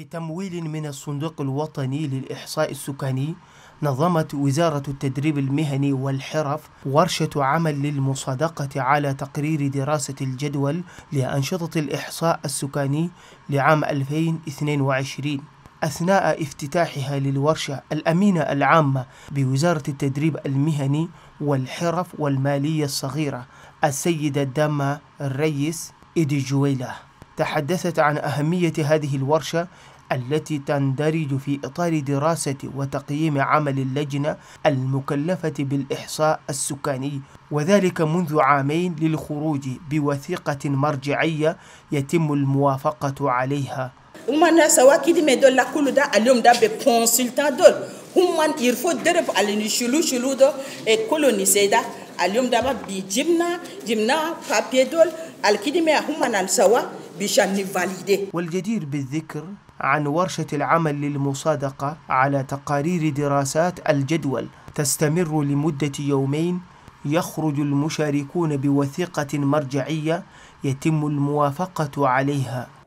بتمويل من الصندوق الوطني للإحصاء السكاني نظمت وزارة التدريب المهني والحرف ورشة عمل للمصادقة على تقرير دراسة الجدول لأنشطة الإحصاء السكاني لعام 2022 أثناء افتتاحها للورشة الأمينة العامة بوزارة التدريب المهني والحرف والمالية الصغيرة السيدة داما الريس إدي جويله تحدثت عن أهمية هذه الورشة التي تندرج في إطار دراسة وتقييم عمل اللجنة المكلفة بالإحصاء السكاني وذلك منذ عامين للخروج بوثيقة مرجعية يتم الموافقة عليها ومن سوا كده مدل لكل دا اليوم دا بكونسلتان دول ومن يرفو درب على نشلو شلو دا كولوني سيدا اليوم دا بي جيمنا بابي دول على ما هم انا سوا بشان نفاليدي والجدير بالذكر عن ورشة العمل للمصادقة على تقارير دراسات الجدول تستمر لمدة يومين يخرج المشاركون بوثيقة مرجعية يتم الموافقة عليها